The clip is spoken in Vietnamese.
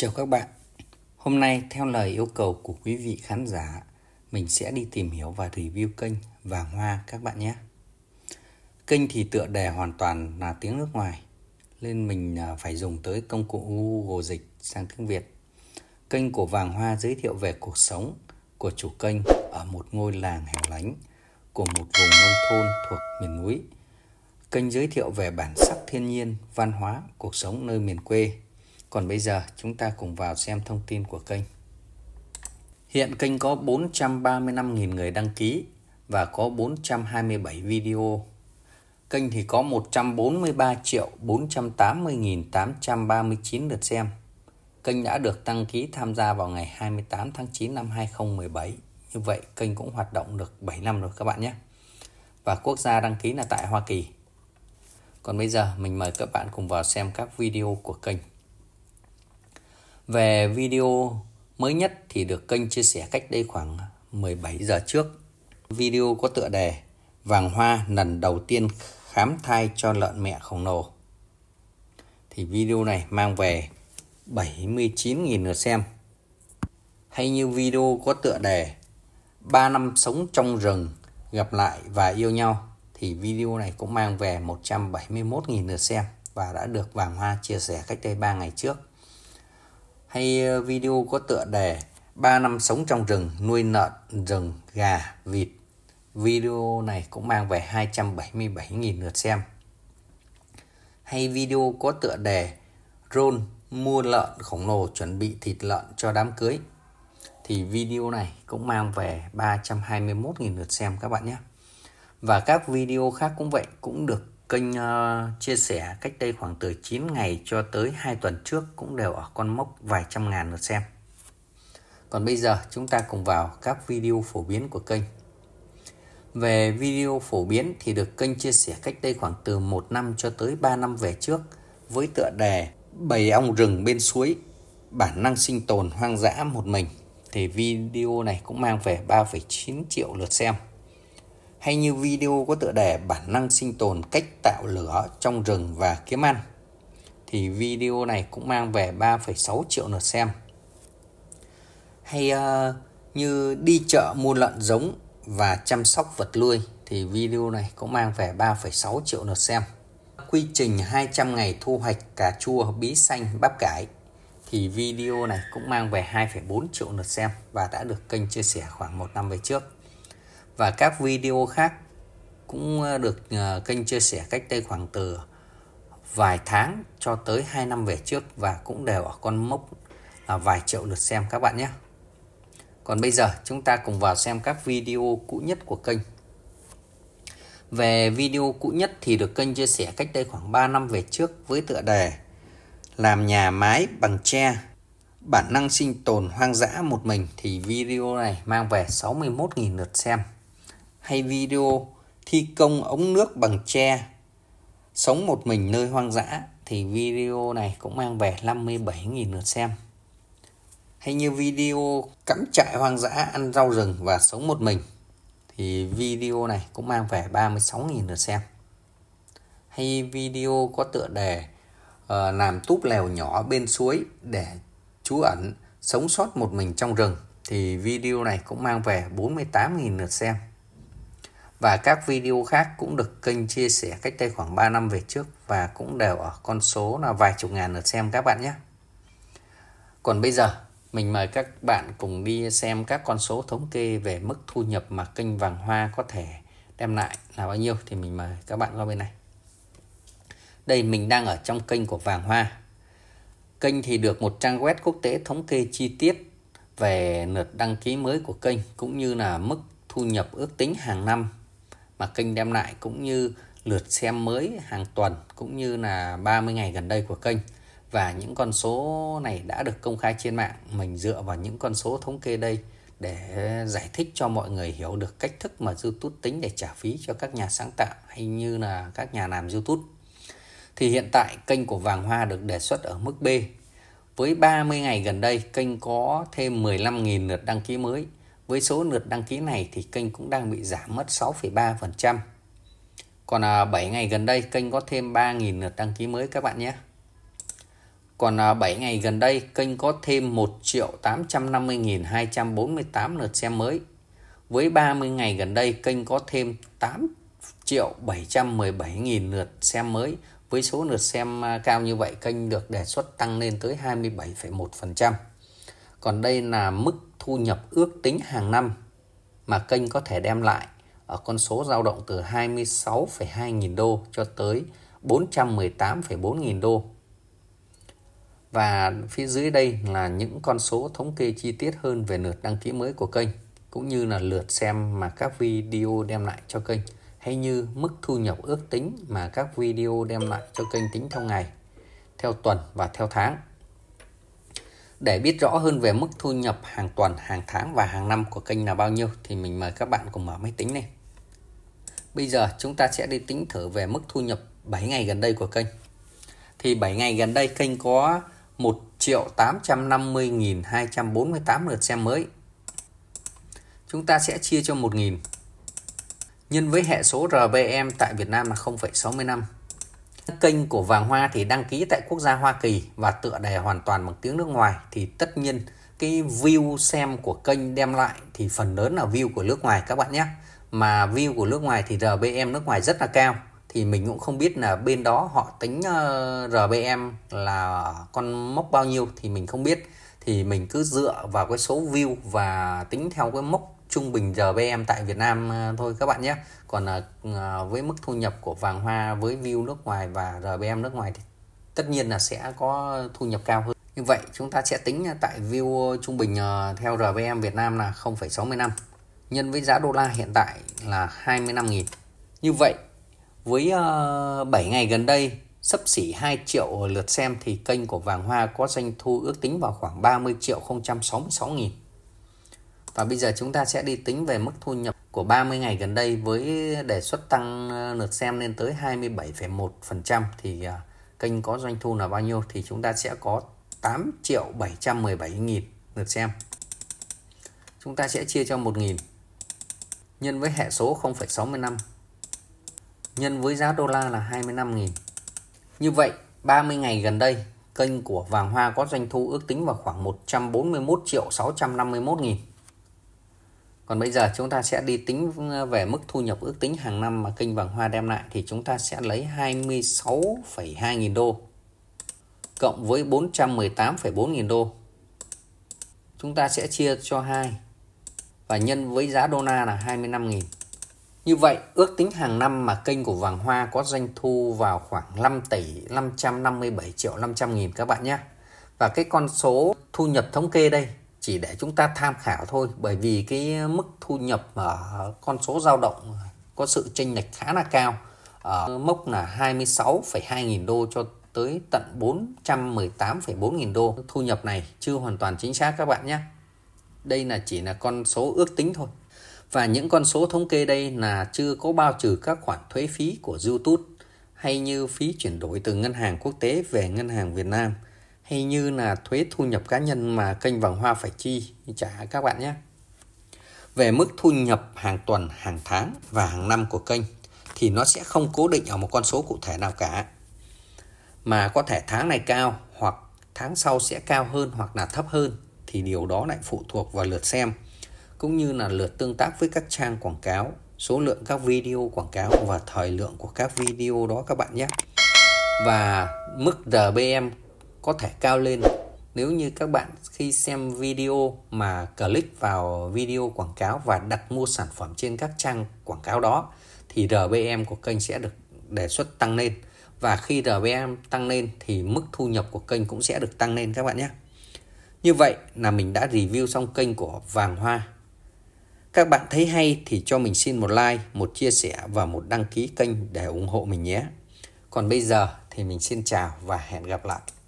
Chào các bạn. Hôm nay theo lời yêu cầu của quý vị khán giả, mình sẽ đi tìm hiểu và review kênh Vàng Hoa các bạn nhé. Kênh thì tựa đề hoàn toàn là tiếng nước ngoài, nên mình à, phải dùng tới công cụ Google dịch sang tiếng Việt. Kênh của Vàng Hoa giới thiệu về cuộc sống của chủ kênh ở một ngôi làng hẻo lánh của một vùng nông thôn thuộc miền núi. Kênh giới thiệu về bản sắc thiên nhiên, văn hóa, cuộc sống nơi miền quê còn bây giờ chúng ta cùng vào xem thông tin của kênh. Hiện kênh có 435.000 người đăng ký và có 427 video. Kênh thì có 143 triệu 480.839 lượt xem. Kênh đã được đăng ký tham gia vào ngày 28 tháng 9 năm 2017. Như vậy kênh cũng hoạt động được 7 năm rồi các bạn nhé. Và quốc gia đăng ký là tại Hoa Kỳ. Còn bây giờ mình mời các bạn cùng vào xem các video của kênh. Về video mới nhất thì được kênh chia sẻ cách đây khoảng 17 giờ trước. Video có tựa đề Vàng Hoa lần đầu tiên khám thai cho lợn mẹ khổng lồ. Thì video này mang về 79.000 lượt xem. Hay như video có tựa đề 3 năm sống trong rừng gặp lại và yêu nhau thì video này cũng mang về 171.000 lượt xem và đã được Vàng Hoa chia sẻ cách đây 3 ngày trước hay ờ, video có tựa đề 3 năm sống trong rừng nuôi lợn rừng gà vịt video này cũng mang về 277.000 lượt xem hay video có tựa đề Ron mua lợn khổng lồ chuẩn bị thịt lợn cho đám cưới thì video này cũng mang về 321.000 lượt xem các bạn nhé và các video khác cũng vậy cũng được kênh uh, chia sẻ cách đây khoảng từ 9 ngày cho tới 2 tuần trước cũng đều ở con mốc vài trăm ngàn lượt xem. Còn bây giờ chúng ta cùng vào các video phổ biến của kênh. Về video phổ biến thì được kênh chia sẻ cách đây khoảng từ 1 năm cho tới 3 năm về trước với tựa đề Bầy ong rừng bên suối, bản năng sinh tồn hoang dã một mình. Thì video này cũng mang về 3,9 triệu lượt xem hay như video có tựa đề bản năng sinh tồn cách tạo lửa trong rừng và kiếm ăn thì video này cũng mang về 3,6 triệu lượt xem hay uh, như đi chợ mua lợn giống và chăm sóc vật nuôi thì video này cũng mang về 3,6 triệu lượt xem quy trình 200 ngày thu hoạch cà chua bí xanh bắp cải thì video này cũng mang về 2,4 triệu lượt xem và đã được kênh chia sẻ khoảng một năm về trước và các video khác cũng ờ, được ờ, kênh chia sẻ cách đây khoảng từ vài tháng cho tới 2 năm về trước và cũng đều ở con mốc là ờ, vài triệu lượt xem các bạn nhé. Còn bây giờ chúng ta cùng vào xem các video cũ nhất của kênh. Về video cũ nhất thì được kênh chia sẻ cách đây khoảng 3 năm về trước với tựa đề Làm nhà mái bằng tre Bản năng sinh tồn hoang dã một mình thì video này mang về 61.000 lượt xem hay video thi công ống nước bằng tre sống một mình nơi hoang dã thì video này cũng mang về 57.000 lượt xem. Hay như video cắm trại hoang dã ăn rau rừng và sống một mình thì video này cũng mang về 36.000 lượt xem. Hay video có tựa đề uh, làm túp lèo nhỏ bên suối để trú ẩn sống sót một mình trong rừng thì video này cũng mang về 48.000 lượt xem và các video khác cũng được kênh chia sẻ cách đây khoảng 3 năm về trước và cũng đều ở con số là vài chục ngàn lượt xem các bạn nhé. Còn bây giờ mình mời các bạn cùng đi xem các con số thống kê về mức thu nhập mà kênh vàng hoa có thể đem lại là bao nhiêu thì mình mời các bạn qua bên này. Đây mình đang ở trong kênh của vàng hoa. Kênh thì được một trang web quốc tế thống kê chi tiết về lượt đăng ký mới của kênh cũng như là mức thu nhập ước tính hàng năm mà kênh đem lại cũng như lượt xem mới hàng tuần cũng như là 30 ngày gần đây của kênh và những con số này đã được công khai trên mạng mình dựa vào những con số thống kê đây để giải thích cho mọi người hiểu được cách thức mà YouTube tính để trả phí cho các nhà sáng tạo hay như là các nhà làm YouTube. Thì hiện tại kênh của Vàng Hoa được đề xuất ở mức B. Với 30 ngày gần đây, kênh có thêm 15.000 lượt đăng ký mới với số lượt đăng ký này thì kênh cũng đang bị giảm mất 6,3%. Còn 7 à, ngày gần đây kênh có thêm 3.000 lượt đăng ký mới các bạn nhé. Còn 7 à, ngày gần đây kênh có thêm 1 850.248 lượt xem mới. Với 30 ngày gần đây kênh có thêm 8 717.000 lượt xem mới. Với số lượt xem à, cao như vậy kênh được đề xuất tăng lên tới 27,1%. Còn đây là mức thu nhập ước tính hàng năm mà kênh có thể đem lại ở con số dao động từ 26,2 nghìn đô cho tới 418,4 nghìn đô. Và phía dưới đây là những con số thống kê chi tiết hơn về lượt đăng ký mới của kênh cũng như là lượt xem mà các video đem lại cho kênh hay như mức thu nhập ước tính mà các video đem lại cho kênh tính theo ngày, theo tuần và theo tháng. Để biết rõ hơn về mức thu nhập hàng tuần, hàng tháng và hàng năm của kênh là bao nhiêu thì mình mời các bạn cùng mở máy tính này. Bây giờ chúng ta sẽ đi tính thử về mức thu nhập 7 ngày gần đây của kênh. Thì 7 ngày gần đây kênh có 1 triệu 850.248 lượt xem mới. Chúng ta sẽ chia cho 1.000 nhân với hệ số RBM tại Việt Nam là 0,65 Kênh của Vàng Hoa thì đăng ký tại quốc gia Hoa Kỳ và tựa đề hoàn toàn bằng tiếng nước ngoài thì tất nhiên cái view xem của kênh đem lại thì phần lớn là view của nước ngoài các bạn nhé. Mà view của nước ngoài thì RBM nước ngoài rất là cao thì mình cũng không biết là bên đó họ tính ờ, RBM là con mốc bao nhiêu thì mình không biết thì mình cứ dựa vào cái số view và tính theo cái mốc trung bình giờ BM tại Việt Nam ờ, thôi các bạn nhé còn ờ, ờ, với mức thu nhập của vàng hoa với view nước ngoài và RBM nước ngoài thì tất nhiên là sẽ có thu nhập cao hơn như vậy chúng ta sẽ tính tại view trung bình theo RBM Việt Nam là 0,65 nhân với giá đô la hiện tại là 25.000 như vậy với 7 ngày gần đây sấp xỉ 2 triệu lượt xem thì kênh của Vàng Hoa có doanh thu ước tính vào khoảng 30 triệu 066 000 và bây giờ chúng ta sẽ đi tính về mức thu nhập của 30 ngày gần đây với đề xuất tăng ờ, lượt xem lên tới 27,1% thì ờ, kênh có doanh thu là bao nhiêu thì chúng ta sẽ có 8 triệu 717 nghìn lượt xem. Chúng ta sẽ chia cho 1 nghìn nhân với hệ số 0,65 nhân với giá đô la là 25 nghìn Như vậy 30 ngày gần đây kênh của Vàng Hoa có doanh thu ước tính vào khoảng 141 triệu 651 nghìn còn bây giờ chúng ta sẽ đi tính ừ, về mức thu nhập ước tính hàng năm mà kênh vàng hoa đem lại thì chúng ta sẽ lấy 26,2 nghìn đô cộng với 418,4 nghìn đô. Chúng ta sẽ chia cho 2 và nhân với giá đô la là 25 nghìn. Như vậy, ước tính hàng năm mà kênh của Vàng Hoa có doanh thu vào khoảng 5 tỷ 557 triệu 500 nghìn các bạn nhé. Và cái con số thu nhập thống kê đây chỉ để chúng ta tham khảo thôi bởi vì cái mức thu nhập ở con số dao động có sự chênh lệch khá là cao ở mốc là 26,2 nghìn đô cho tới tận 418,4 nghìn đô thu nhập này chưa hoàn toàn chính xác các bạn nhé đây là chỉ là con số ước tính thôi và những con số thống kê đây là chưa có bao trừ các khoản thuế phí của YouTube hay như phí chuyển đổi từ ngân hàng quốc tế về ngân hàng Việt Nam hay như là thuế thu nhập cá nhân mà kênh Vàng Hoa phải chi trả các bạn nhé. Về mức thu nhập hàng tuần, hàng tháng và hàng năm của kênh thì nó sẽ không cố định ở một con số cụ thể nào cả. Mà có thể tháng này cao hoặc tháng sau sẽ cao hơn hoặc là thấp hơn thì điều đó lại phụ thuộc vào lượt xem cũng như là lượt tương tác với các trang quảng cáo, số lượng các video quảng cáo và thời lượng của các video đó các bạn nhé. Và mức RBM có thể cao lên nếu như các bạn khi xem video mà click vào video quảng cáo và đặt mua sản phẩm trên các trang quảng cáo đó thì RBM của kênh sẽ được đề xuất tăng lên và khi RBM tăng lên thì mức thu nhập của kênh cũng sẽ được tăng lên các bạn nhé. Như vậy là mình đã review xong kênh của Vàng Hoa. Các bạn thấy hay thì cho mình xin một like, một chia sẻ và một đăng ký kênh để ủng hộ mình nhé. Còn bây giờ thì mình xin chào và hẹn gặp lại.